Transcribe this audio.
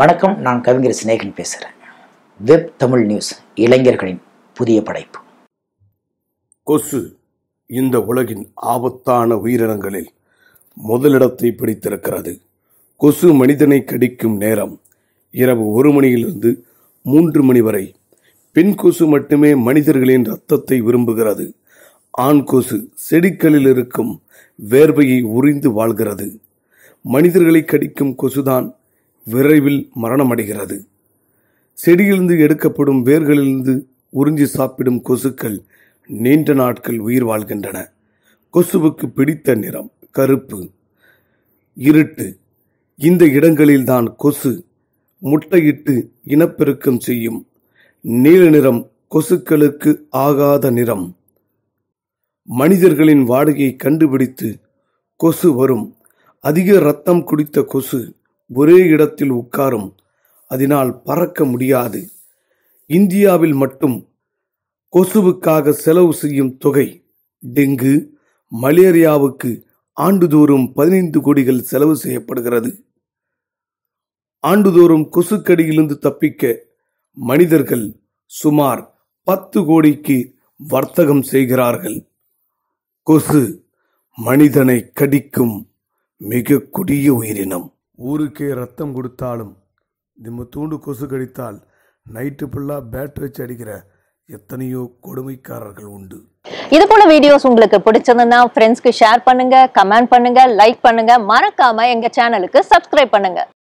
வணக்கம் நான் கவிஞர் சிநேகன் பேசுகிறேன் வெப் தமிழ் நியூஸ் இளைஞர்களின் புதிய படைப்பு கொசு இந்த உலகின் ஆபத்தான உயிரினங்களில் முதலிடத்தை பிடித்திருக்கிறது கொசு மனிதனை கடிக்கும் நேரம் இரவு ஒரு மணியிலிருந்து மூன்று மணி வரை பெண் கொசு மட்டுமே மனிதர்களின் இரத்தத்தை விரும்புகிறது ஆண் கொசு செடிகளில் இருக்கும் வேர்வையை உறிந்து வாழ்கிறது மனிதர்களை கடிக்கும் கொசுதான் விரைவில் மரணமடைகிறது செடியிலிருந்து எடுக்கப்படும் வேர்களிலிருந்து உறிஞ்சி சாப்பிடும் கொசுக்கள் நீண்ட நாட்கள் உயிர் வாழ்கின்றன கொசுவுக்கு பிடித்த நிறம் கருப்பு இருட்டு இந்த இடங்களில்தான் கொசு முட்டையிட்டு இனப்பெருக்கம் செய்யும் நீல நிறம் கொசுக்களுக்கு ஆகாத நிறம் மனிதர்களின் வாடகையை கண்டுபிடித்து கொசு வரும் அதிக ரத்தம் குடித்த கொசு ஒரே இடத்தில் உட்காரும் அதனால் பறக்க முடியாது இந்தியாவில் மட்டும் கொசுவுக்காக செலவு செய்யும் தொகை டெங்கு மலேரியாவுக்கு ஆண்டுதோறும் பதினைந்து கோடிகள் செலவு செய்யப்படுகிறது ஆண்டுதோறும் கொசுக்கடியிலிருந்து தப்பிக்க மனிதர்கள் சுமார் பத்து கோடிக்கு வர்த்தகம் செய்கிறார்கள் கொசு மனிதனை கடிக்கும் மிக கொடிய உயிரினம் ஊருக்கே ரத்தம் கொடுத்தாலும் தூண்டு கொசு கடித்தால் நைட்டு ஃபுல்லாக பேட் வச்சு அடிக்கிற எத்தனையோ கொடுமைக்காரர்கள் உண்டு இது போல வீடியோஸ் உங்களுக்கு பிடிச்சதுன்னா ஃப்ரெண்ட்ஸ்க்கு ஷேர் பண்ணுங்க கமெண்ட் பண்ணுங்க லைக் பண்ணுங்க மறக்காம எங்க சேனலுக்கு சப்ஸ்கிரைப் பண்ணுங்க